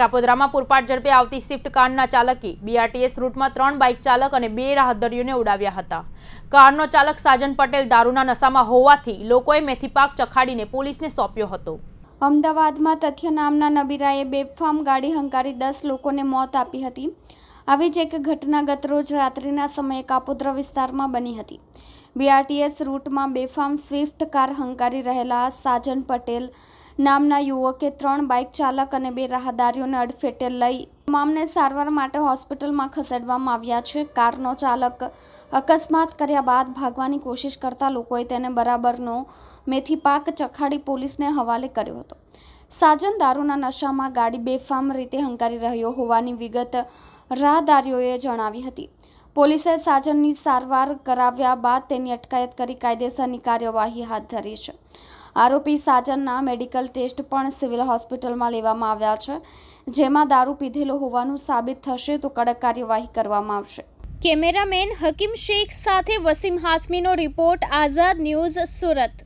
કાપોદરામાં પૂરપાટ ઝડપે આવતી સ્વિફ્ટ કારના ચાલકે બીઆરટીએસ રૂટમાં ત્રણ બાઇક ચાલક અને બે રાહદરીઓને ઉડાવ્યા હતા કારનો ચાલક સાજન પટેલ દારૂના નશામાં હોવાથી લોકોએ મેથીપાક ચખાડીને પોલીસને સોંપ્યો હતો અમદાવાદમાં તથ્ય નામના નબીરાએ બેફામ ગાડી હંકારી દસ લોકોને મોત આપી હતી આવી જ એક ઘટના રોજ રાત્રિના સમયે કાપોદ્રા વિસ્તારમાં બની હતી બીઆરટીએસ રૂટમાં બેફામ સ્વિફ્ટ કાર હંકારી રહેલા સાજન પટેલ નામના યુવકે ત્રણ બાઇક ચાલક અને બે રાહદારીઓને અડફેટે લઈ તમામને સારવાર માટે હોસ્પિટલમાં ખસેડવામાં આવ્યા છે કારનો ચાલક અકસ્માત કર્યા બાદ ભાગવાની કોશિશ કરતા લોકોએ તેને બરાબરનો મેથી પાક ચખાડી પોલીસને હવાલે કર્યો હતો સાજન દારૂના નશામાં ગાડી બેફામ રીતે હંકારી રહ્યો હોવાની વિગત રાહદારીઓએ જણાવી હતી પોલીસે સાજનની સારવાર કરાવ્યા બાદ તેની અટકાયત કરી કાયદેસરની કાર્યવાહી હાથ ધરી છે આરોપી સાજનના મેડિકલ ટેસ્ટ પણ સિવિલ હોસ્પિટલમાં લેવામાં આવ્યા છે જેમાં દારૂ પીધેલો હોવાનું સાબિત થશે તો કડક કાર્યવાહી કરવામાં આવશે કેમેરામેન હકીમ શેખ સાથે વસીમ હાસમીનો રિપોર્ટ આઝાદ ન્યૂઝ સુરત